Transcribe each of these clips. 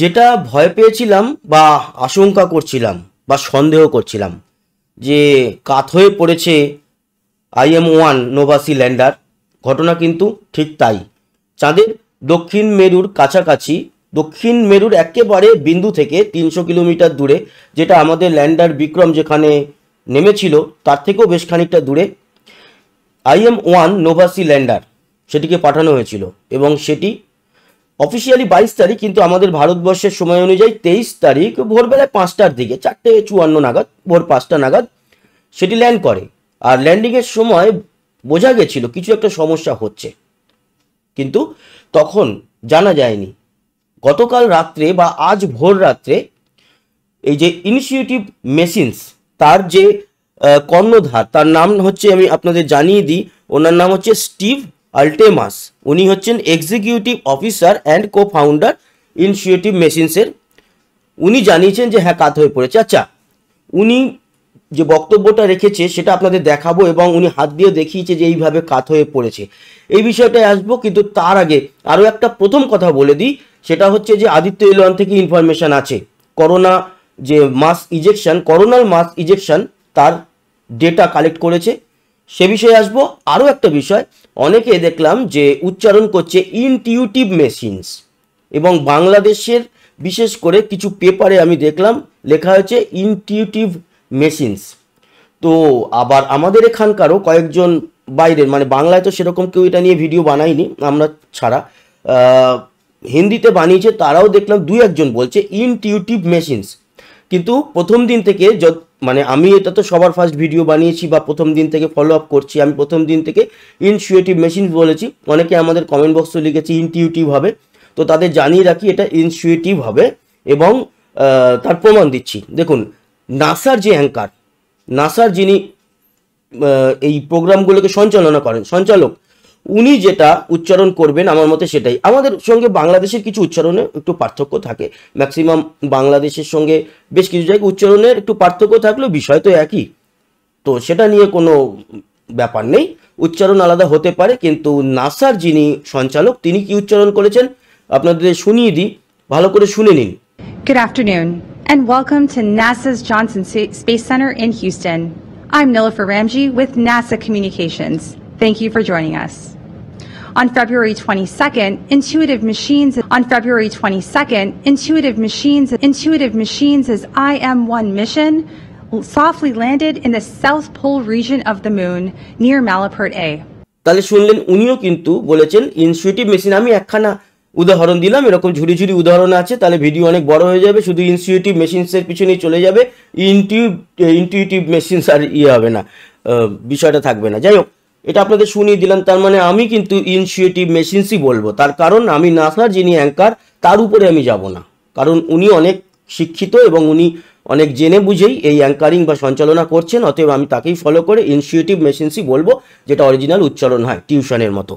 যেটা ভয় পেয়েছিলাম বা আশঙ্কা করছিলাম বা সন্দেহ করছিলাম যে কাত হয়ে পড়েছে আইএম ওয়ান নোভাসি ল্যান্ডার ঘটনা কিন্তু ঠিক তাই চাঁদের দক্ষিণ মেরুর কাছাকাছি দক্ষিণ মেরুর একেবারে বিন্দু থেকে তিনশো কিলোমিটার দূরে যেটা আমাদের ল্যান্ডার বিক্রম যেখানে নেমেছিল তার থেকেও বেশ খানিকটা দূরে আইএম ওয়ান নোভাসি ল্যান্ডার সেটিকে পাঠানো হয়েছিল এবং সেটি অফিসিয়ালি বাইশ তারিখ কিন্তু আমাদের ভারতবর্ষের সময় অনুযায়ী তেইশ তারিখ ভোরবেলায় পাঁচটার দিকে চারটে চুয়ান্ন নাগাদ ভোর পাঁচটা নাগাদ সেটি ল্যান্ড করে আর ল্যান্ডিংয়ের সময় বোঝা গেছিল কিছু একটা সমস্যা হচ্ছে কিন্তু তখন জানা যায়নি গতকাল রাত্রে বা আজ ভোর রাত্রে এই যে ইনিশিয়েটিভ মেশিনস তার যে কর্ণধার তার নাম হচ্ছে আমি আপনাদের জানিয়ে দিই ওনার নাম হচ্ছে স্টিভ আলটেমাস উনি হচ্ছেন executive officer and co founder Intuitive মেশিনসের উনি জানিয়েছেন যে হ্যাঁ কাত হয়ে পড়েছে আচ্ছা উনি যে বক্তব্যটা রেখেছে সেটা আপনাদের দেখাবো এবং উনি হাত দিয়ে দেখিয়েছে যে এইভাবে কাত হয়ে পড়েছে এই বিষয়টায় আসবো কিন্তু তার আগে আরও একটা প্রথম কথা বলে দিই সেটা হচ্ছে যে আদিত্য এলোয়ান থেকে ইনফরমেশান আছে করোনা যে মাস ইজেকশন করোনার মাস ইজেকশন তার ডেটা কালেক্ট করেছে সে বিষয়ে আসবো আরও একটা বিষয় অনেকে দেখলাম যে উচ্চারণ করছে ইনটিউটিভ মেশিনস এবং বাংলাদেশের বিশেষ করে কিছু পেপারে আমি দেখলাম লেখা হয়েছে ইনটিউটিভ মেশিনস তো আবার আমাদের এখানকারও কয়েকজন বাইরের মানে বাংলায় তো সেরকম কেউ এটা নিয়ে ভিডিও বানায়নি আমরা ছাড়া হিন্দিতে বানিয়েছে তারাও দেখলাম দু একজন বলছে ইনটিউটিভ মেশিনস কিন্তু প্রথম দিন থেকে মানে আমি এটা তো সবার ফার্স্ট ভিডিও বানিয়েছি বা প্রথম দিন থেকে ফলো আপ করছি আমি প্রথম দিন থেকে ইনসুয়েটিভ মেশিন বলেছি অনেকে আমাদের কমেন্ট বক্সে লিখেছি ইনটিউটিভ হবে তো তাদের জানিয়ে রাখি এটা ইনসুয়েটিভ হবে এবং তার প্রমাণ দিচ্ছি দেখুন নাসার যে অ্যাঙ্কার নাসার যিনি এই প্রোগ্রামগুলোকে সঞ্চালনা করেন সঞ্চালক উনি যেটা উচ্চারণ করবেন আমার মতে সেটাই আমাদের সঙ্গে বাংলাদেশের কিছু উচ্চারণে একটু পার্থক্য থাকে ম্যাক্সিমাম বাংলাদেশের সঙ্গে বেশ কিছু জায়গায় উচ্চারণের একটু পার্থক্য থাকলেও বিষয় তো একই তো সেটা নিয়ে কোনো ব্যাপার নেই উচ্চারণ আলাদা হতে পারে কিন্তু নাসার যিনি সঞ্চালক তিনি কি উচ্চারণ করেছেন আপনাদের শুনিয়ে দিই ভালো করে শুনে নিন afternoon and welcome to NASA's Johnson space centre in Houston I'm Nilafar Ramji with NASA communications Thank you for joining us. On February 22nd, Intuitive Machines on February 22nd, Intuitive Machines Intuitive Machines' IM-1 mission softly landed in the South Pole region of the moon near Malapert A. তাহলে শুনলেন উনিও কিন্তু বলেছেন ইনস্টিটিউটিভ machine আমি একখানা উদাহরণ দিলাম এরকম ঝুড়ি ঝুড়ি উদাহরণ আছে তাহলে ভিডিও অনেক বড় হয়ে যাবে শুধু ইনস্টিটিউটিভ মেশিনসের পিছনে চলে যাবে ইনটিউ ইনটিউটিভ মেশিনস আর ইয়ে হবে না বিষয়টা থাকবে না যাই হোক এটা আপনাদের শুনিয়ে দিলাম তার মানে আমি কিন্তু ইনিশিয়েটিভ মেশিনসই বলবো তার কারণ আমি নাসার যিনি অ্যাঙ্কার তার উপরে আমি যাব না কারণ উনি অনেক শিক্ষিত এবং উনি অনেক জেনে বুঝেই এই অ্যাঙ্কারিং বা সঞ্চালনা করছেন অতএব আমি তাকেই ফলো করে ইনিশিয়েটিভ মেশিনসই বলবো যেটা অরিজিনাল উচ্চারণ হয় টিউশনের মতো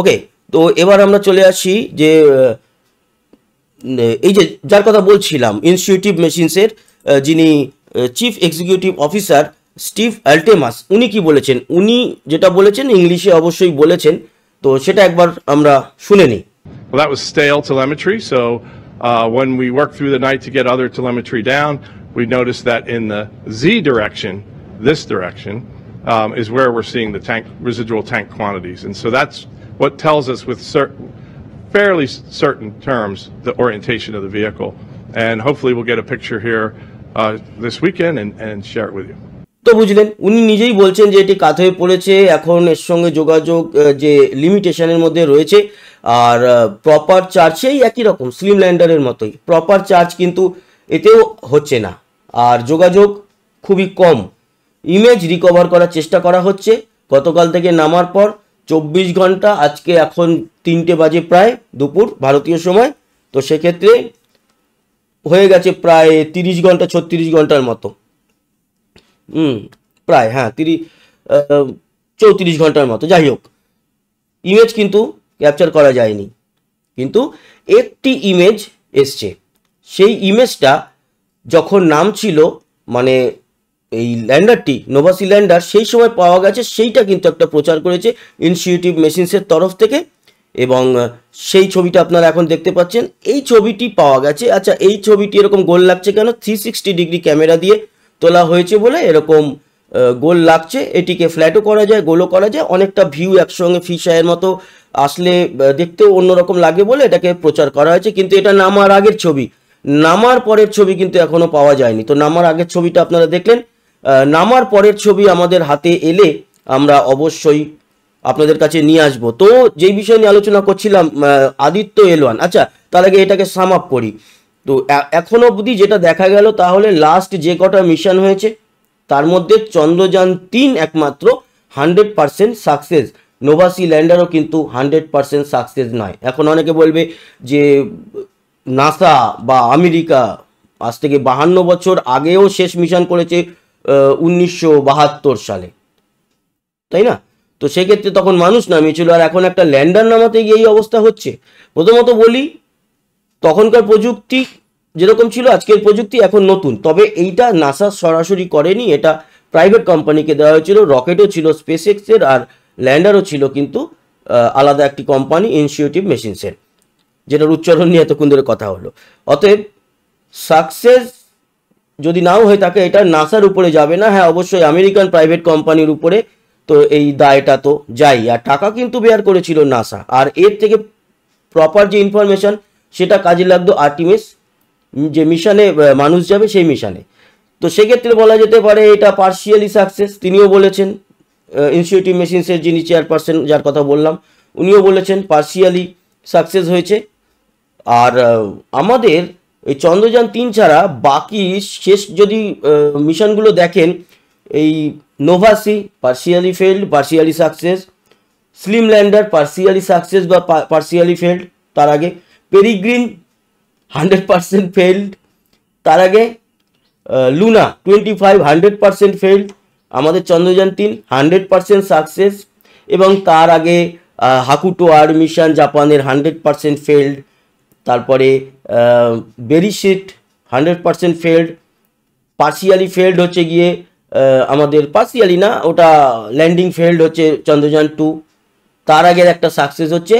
ওকে তো এবার আমরা চলে আসি যে এই যে যার কথা বলছিলাম ইনস্টিটিউটিভ মেশিনসের যিনি chief executive officer Steve Altemus উনি কি বলেছেন উনি যেটা বলেছেন ইংলিশে অবশ্যই বলেছেন তো সেটা একবার আমরা শুনে নিই Well, that was stale telemetry. So uh, when we worked through the night to get other telemetry down, we noticed that in the Z direction, this direction, um, is where we're seeing the tank residual tank quantities. And so that's what tells us with fairly certain terms the orientation of the vehicle. And hopefully we'll get a picture here uh, this weekend and, and share it with you. তো বুঝলেন উনি নিজেই বলছেন যে এটি কাত হয়ে পড়েছে এখন এর সঙ্গে যোগাযোগ যে লিমিটেশনের মধ্যে রয়েছে আর প্রপার চার্জ সেই একই রকম স্লিম ল্যান্ডারের মতোই প্রপার চার্জ কিন্তু এতেও হচ্ছে না আর যোগাযোগ খুবই কম ইমেজ রিকভার করার চেষ্টা করা হচ্ছে গতকাল থেকে নামার পর চব্বিশ ঘন্টা আজকে এখন তিনটে বাজে প্রায় দুপুর ভারতীয় সময় তো সেক্ষেত্রে হয়ে গেছে প্রায় তিরিশ ঘন্টা ছত্রিশ ঘন্টার মতো হুম প্রায় হ্যাঁ তিরিশ চৌত্রিশ ঘন্টার মতো যাই হোক ইমেজ কিন্তু ক্যাপচার করা যায়নি কিন্তু একটি ইমেজ এসছে সেই ইমেজটা যখন নাম ছিল মানে এই ল্যান্ডারটি নোভাসি ল্যান্ডার সেই সময় পাওয়া গেছে সেইটা কিন্তু একটা প্রচার করেছে ইনস্টিটিউটিভ মেশিনসের তরফ থেকে এবং সেই ছবিটা আপনারা এখন দেখতে পাচ্ছেন এই ছবিটি পাওয়া গেছে আচ্ছা এই ছবিটি এরকম গোল লাগছে কেন থ্রি সিক্সটি ডিগ্রি ক্যামেরা দিয়ে তোলা হয়েছে বলে এরকম গোল লাগছে এটিকে ফ্ল্যাটও করা যায় গোলও করা যায় অনেকটা ভিউ একসঙ্গে ফিশায়ের মতো আসলে দেখতেও অন্যরকম লাগে বলে এটাকে প্রচার করা হয়েছে কিন্তু এটা নামার আগের ছবি নামার পরের ছবি কিন্তু এখনও পাওয়া যায়নি তো নামার আগের ছবিটা আপনারা দেখলেন নামার পরের ছবি আমাদের হাতে এলে আমরা অবশ্যই আপনাদের কাছে নিয়ে আসব তো যেই বিষয় নিয়ে আলোচনা করছিলাম আদিত্য এলওয়ান আচ্ছা তার আগে এটাকে সাম আপ করি তো এখন অবধি যেটা দেখা গেল তাহলে লাস্ট যে কটা মিশন হয়েছে তার মধ্যে চন্দ্রযান তিন একমাত্র হান্ড্রেড পারসেন্ট সাকসেস নোভাসি ল্যান্ডারও কিন্তু হান্ড্রেড পারসেন্ট সাকসেস নয় এখন অনেকে বলবে যে নাসা বা আমেরিকা আজ থেকে বাহান্ন বছর আগেও শেষ মিশন করেছে উনিশশো সালে তাই না তো সেক্ষেত্রে তখন মানুষ নামিয়েছিল আর এখন একটা ল্যান্ডার নামাতে গিয়ে এই অবস্থা হচ্ছে প্রথমত বলি তখনকার প্রযুক্তি যেরকম ছিল আজকের প্রযুক্তি এখন নতুন তবে এইটা নাসা সরাসরি করেনি এটা প্রাইভেট কোম্পানিকে দেওয়া হয়েছিল রকেটও ছিল স্পেস এক্সের আর ল্যান্ডারও ছিল কিন্তু আলাদা একটি কোম্পানি ইনস্টিটিউটিভ মেশিনসের যেটার উচ্চারণ নিয়ে এতক্ষণ ধরে কথা হলো অতএব সাকসেস যদি নাও হয়ে থাকে এটা নাসার উপরে যাবে না হ্যাঁ অবশ্যই আমেরিকান প্রাইভেট কোম্পানির উপরে তো এই দায়টা তো যাই আর টাকা কিন্তু বেয়ার করেছিল নাসা আর এর থেকে প্রপার যে ইনফরমেশন সেটা কাজে লাগতো আর্টিমিস যে মিশনে মানুষ যাবে সেই মিশনে তো সেক্ষেত্রে বলা যেতে পারে এটা পার্সিয়ালি সাকসেস তিনিও বলেছেন ইনস্টিটিউটিভ মেশিনসের যিনি চেয়ারপারসন যার কথা বললাম উনিও বলেছেন পার্সিয়ালি সাকসেস হয়েছে আর আমাদের এই চন্দ্রযান তিন ছাড়া বাকি শেষ যদি মিশনগুলো দেখেন এই Nova C partially failed partially success SLIM lander partially success বা পার্সিয়ালি ফেল্ড তার আগে পেরিগ্রিন হান্ড্রেড পারসেন্ট ফেল্ড তার আগে Luna twenty five hundred percent failed আমাদের চন্দ্রযান তিন হান্ড্রেড পারসেন্ট সাকসেস এবং তার আগে হাকুটো আর মিশন জাপানের হান্ড্রেড পারসেন্ট ফেল্ড তারপরে Beresheet hundred percent failed partially failed হচ্ছে গিয়ে আমাদের পার্সিয়ালি না ওটা ল্যান্ডিং ফেল্ড হচ্ছে চন্দ্রযান টু তার আগের একটা সাকসেস হচ্ছে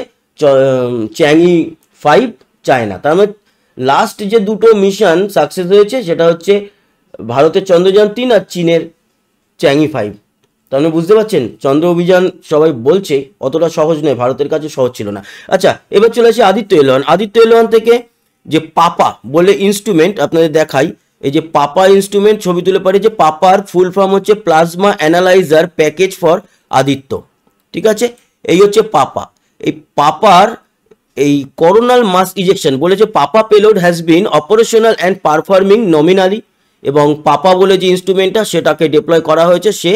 চ্যাঙি ফাইভ চায়না তার মানে লাস্ট যে দুটো মিশন সাকসেস হয়েছে সেটা হচ্ছে ভারতের চন্দ্রযান তিন আর চীনের চ্যাংই ফাইভ তার মানে বুঝতে পারছেন চন্দ্র অভিযান সবাই বলছে অতটা সহজ নয় ভারতের কাছে সহজ ছিল না আচ্ছা এবার চলে আসে আদিত্য এলোয়ান আদিত্য এলোয়ান থেকে যে পাপা বলে ইনস্ট্রুমেন্ট আপনাদের দেখাই এই যে পাপা ইনস্ট্রুমেন্ট ছবি তুলে পারে যে পাপার ফুল ফর্ম হচ্ছে plasma analyser package for Aditya ঠিক আছে এই হচ্ছে পাপা এই পাপার এই করোনাল মাস ইজেকশন বলেছে PAPA payload has been operational and performing nominally এবং পাপা বলে যে ইনস্ট্রুমেন্টটা সেটাকে ডিপ্লয় করা হয়েছে সে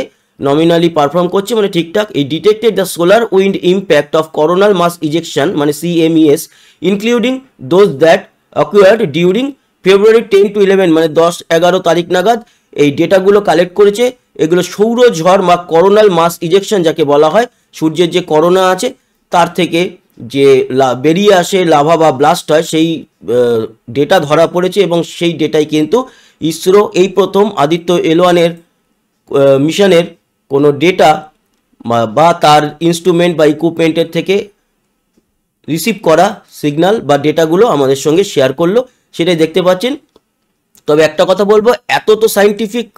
নমিনালি পারফর্ম করছে মানে ঠিকঠাক এই detected the solar wind impact of coronal mass ejection মানে CMEs including those that occurred during February ten to eleven মানে দশ এগারো তারিখ নাগাদ এই ডেটাগুলো কালেক্ট করেছে এগুলো সৌর ঝড় বা করোনাল মাস ইজেকশন যাকে বলা হয় সূর্যের যে করোনা আছে তার থেকে যে বেরিয়ে আসে লাভা বা ব্লাস্ট হয় সেই ডেটা ধরা পড়েছে এবং সেই ডেটাই কিন্তু ইসরো এই প্রথম আদিত্য এলওয়ানের মিশনের কোনো ডেটা বা তার ইনস্ট্রুমেন্ট বা ইকুইপমেন্টের থেকে রিসিভ করা সিগনাল বা ডেটাগুলো আমাদের সঙ্গে শেয়ার করলো সেটাই দেখতে পাচ্ছেন তবে একটা কথা বলবো এত তো সাইন্টিফিক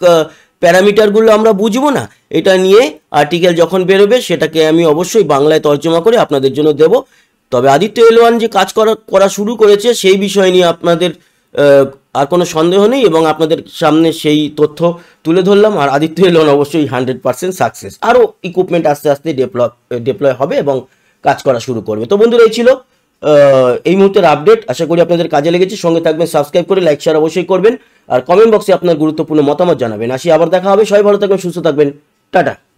প্যারামিটারগুলো আমরা বুঝবো না এটা নিয়ে আর্টিকেল যখন বেরোবে সেটাকে আমি অবশ্যই বাংলায় তর্জমা করে আপনাদের জন্য দেব তবে আদিত্য এলোয়ান যে কাজ করা করা শুরু করেছে সেই বিষয় নিয়ে আপনাদের আর কোনো সন্দেহ নেই এবং আপনাদের সামনে সেই তথ্য তুলে ধরলাম আর আদিত্য এলোয়ান অবশ্যই হান্ড্রেড পার্সেন্ট সাকসেস আরও ইকুইপমেন্ট আস্তে আস্তে ডেপ্লয় ডেপ্লয় হবে এবং কাজ করা শুরু করবে তো বন্ধুরা এই ছিল এই মুহূর্তের আপডেট আশা করি আপনাদের কাজে লেগেছে সঙ্গে থাকবেন সাবস্ক্রাইব করে লাইক শেয়ার অবশ্যই করবেন আর কমেন্ট বক্সে আপনার গুরুত্বপূর্ণ মতামত জানাবেন আসি আবার দেখা হবে সবাই ভালো থাকবেন সুস্থ থাকবেন টাটা